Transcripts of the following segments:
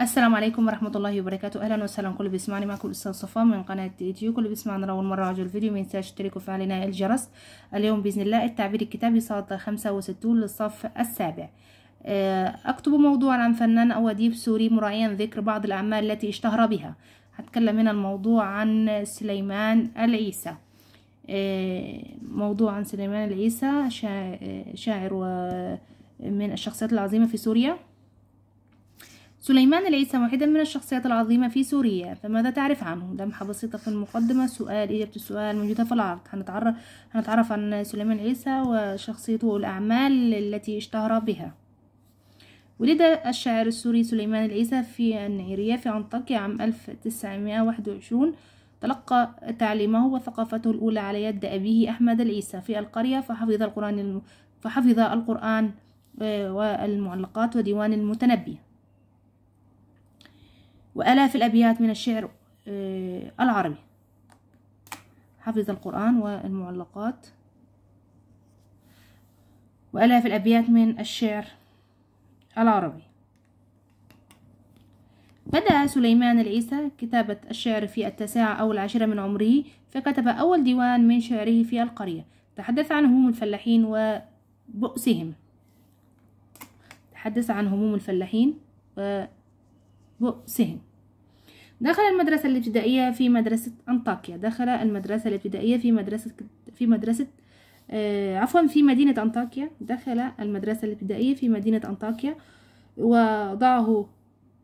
السلام عليكم ورحمة الله وبركاته أهلا وسهلا كل بيسمعني معكم الأستاذ صفاء من قناة يوتيوب كل بيسمعنا اول مرة على الفيديو ما ينساش تشتركوا وفعل نائل الجرس اليوم بإذن الله التعبير الكتابي صاد 65 للصف السابع آه، أكتب موضوعا عن فنان أو أديب سوري مراعيا ذكر بعض الأعمال التي اشتهر بها هتكلم هنا الموضوع عن سليمان العيسى آه، موضوع عن سليمان العيسى آه، شاعر من الشخصيات العظيمة في سوريا سليمان العيسى واحدا من الشخصيات العظيمة في سوريا فماذا تعرف عنه؟ لمحة بسيطة في المقدمة سؤال إجابة السؤال موجودة في العرض هنتعرف, هنتعرف عن سليمان العيسى وشخصيته والأعمال التي اشتهر بها ولد الشاعر السوري سليمان العيسى في النعيرية في أنطاكيا عام 1921 تلقى تعليمه وثقافته الأولى على يد أبيه أحمد العيسى في القرية فحفظ القرآن فحفظ القرآن آه، والمعلقات وديوان المتنبي وآلاف الأبيات من الشعر آه، العربي حفظ القرآن والمعلقات وآلاف الأبيات من الشعر العربي بدأ سليمان العيسى كتابة الشعر في التاسعة أو العاشرة من عمره فكتب أول ديوان من شعره في القرية تحدث عن هموم الفلاحين وبؤسهم تحدث عن هموم الفلاحين وبؤسهم دخل المدرسة الابتدائية في مدرسة أنطاكيا دخل المدرسة الابتدائية في مدرسة في مدرسة آه عفوا في مدينة أنطاكيا دخل المدرسة الابتدائية في مدينة أنطاكيا وضعه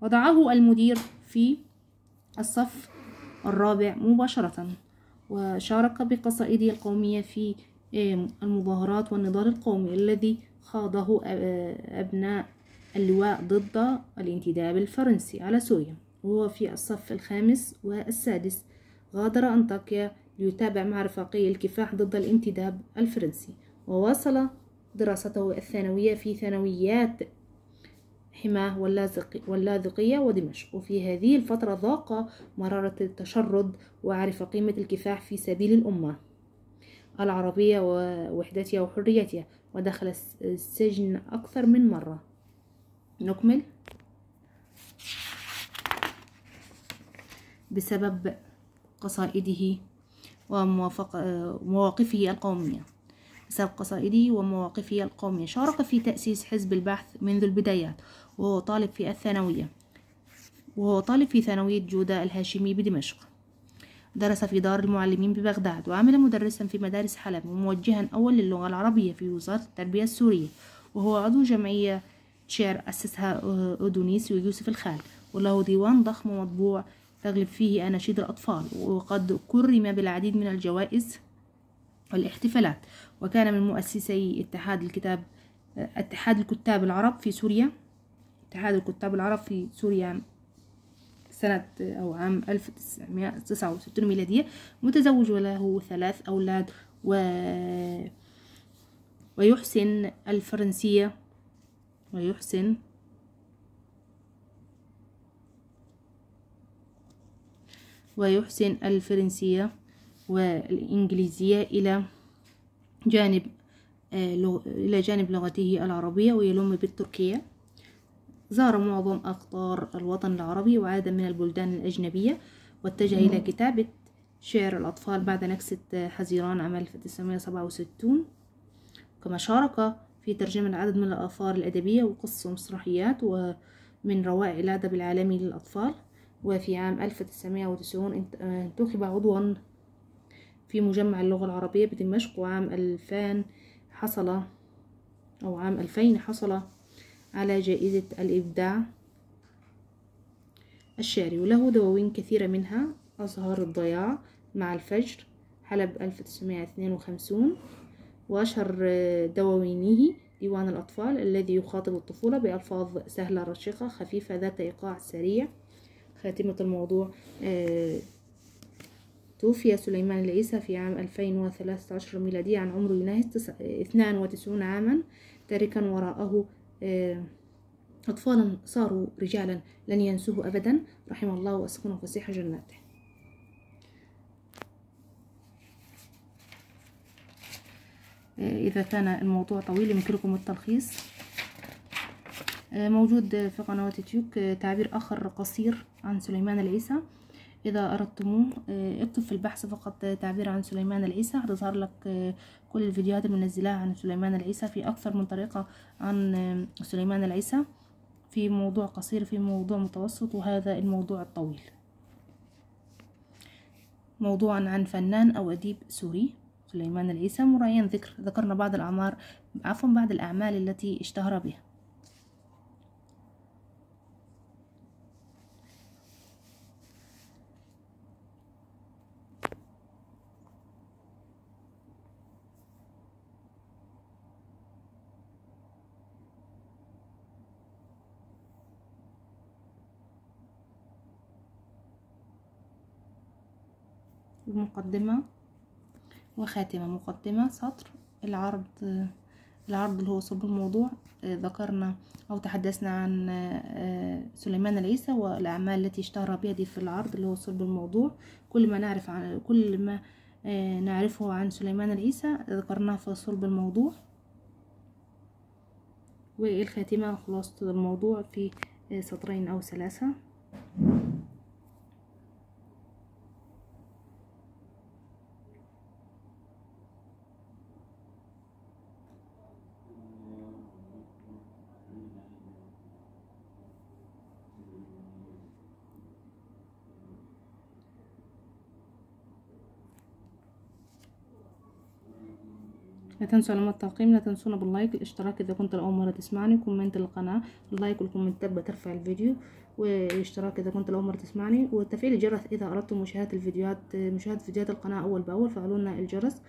وضعه المدير في الصف الرابع مباشرة وشارك بقصائده القومية في آه، المظاهرات والنضال القومي الذي خاضه آه، أبناء اللواء ضد الانتداب الفرنسي على سوريا وهو في الصف الخامس والسادس غادر أنطاكيا ليتابع مع رفاقيه الكفاح ضد الانتداب الفرنسي وواصل دراسته الثانوية في ثانويات حماه واللاذقية ودمشق وفي هذه الفترة ذاق مرارة التشرد وعرف قيمة الكفاح في سبيل الأمة العربية ووحدتها وحريتها ودخل السجن أكثر من مرة نكمل بسبب قصائده ومواقفه القومية بسبب قصائده ومواقفه القومية شارك في تأسيس حزب البحث منذ البدايات وهو طالب في الثانوية وهو طالب في ثانوية جودة الهاشمي بدمشق درس في دار المعلمين ببغداد وعمل مدرسا في مدارس حلب وموجها أول للغة العربية في وزارة التربية السورية وهو عضو جمعية تشير أسسها أدونيس ويوسف الخال وله ديوان ضخم ومطبوع تغلب فيه أناشيد الأطفال وقد كرم بالعديد من الجوائز والاحتفالات وكان من مؤسسي اتحاد الكتاب اتحاد الكتاب العرب في سوريا اتحاد الكتاب العرب في سوريا سنة أو عام 1969 ميلادية متزوج وله ثلاث أولاد و... ويحسن الفرنسية ويحسن ويحسن الفرنسية والإنجليزية إلى جانب آه، إلى جانب لغته العربية ويلم بالتركية زار معظم أقطار الوطن العربي وعاد من البلدان الأجنبية واتجه إلى كتابة شعر الأطفال بعد نكسة حزيران عام 1967 كما شارك في ترجمة عدد من الآثار الأدبية وقصص ومسرحيات ومن روائع الأدب العالمي للأطفال وفي عام 1990 آه، انتخب عضوا في مجمع اللغة العربية بدمشق وعام 2000 حصل أو عام 2000 حصل على جائزة الإبداع الشعري وله دواوين كثيرة منها أزهار الضياع مع الفجر حلب 1952 وأشهر آه، دواوينه ديوان الأطفال الذي يخاطب الطفولة بألفاظ سهلة رشيقة خفيفة ذات إيقاع سريع خاتمة الموضوع آه، توفي سليمان العيسى في عام 2013 ميلادي عن عمر يناهز 92 عاما تاركا وراءه آه، أطفالا صاروا رجالا لن ينسوه أبدا رحم الله وأسكنه فسيح جناته آه، إذا كان الموضوع طويل يمكنكم التلخيص موجود في قنوات يوتيوب آه، تعبير آخر قصير عن سليمان العيسى إذا أردتموه آه، اكتب في البحث فقط تعبير عن سليمان العيسى هتظهر لك آه، كل الفيديوهات اللي منزلاها عن سليمان العيسى في أكثر من طريقة عن سليمان العيسى في موضوع قصير في موضوع متوسط وهذا الموضوع الطويل موضوعا عن فنان أو أديب سوري سليمان العيسى مراعيا ذكر ذكرنا بعض الأعمار عفوا بعض الأعمال التي اشتهر بها المقدمة وخاتمة مقدمة سطر العرض العرض اللي هو صلب الموضوع آه، ذكرنا أو تحدثنا عن آه، سليمان العيسى والأعمال التي اشتهر بها دي في العرض اللي هو صلب الموضوع كل ما نعرف عن كل ما آه، نعرفه عن سليمان العيسى ذكرناه في صلب الموضوع والخاتمة خلاصة الموضوع في سطرين أو ثلاثة لا تنسوا علامات التقييم لا تنسونا باللايك الاشتراك اذا كنت لاول مره تسمعني كومنت للقناه اللايك والكومنتات بترفع الفيديو والاشتراك اذا كنت لاول مره تسمعني وتفعيل الجرس اذا اردتم مشاهده الفيديوهات مشاهده فيديوهات القناه اول باول فعلوا لنا الجرس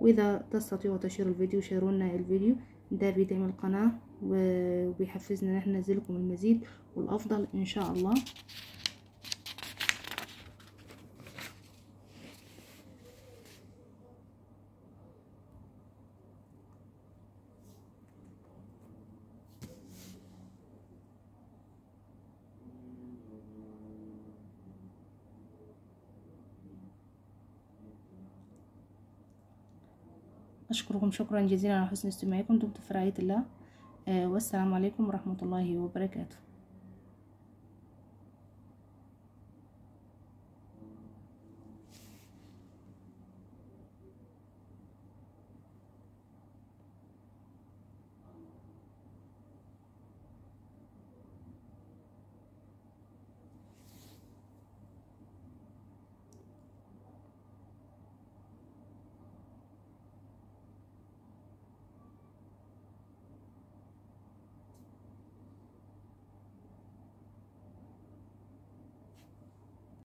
واذا تستطيعوا تشير الفيديو شيروا لنا الفيديو ده بيدعم القناه وبيحفزنا ان احنا ننزل لكم المزيد والافضل ان شاء الله أشكركم شكرا جزيلا على حسن استماعكم دمتم في رعاية الله آه، والسلام عليكم ورحمة الله وبركاته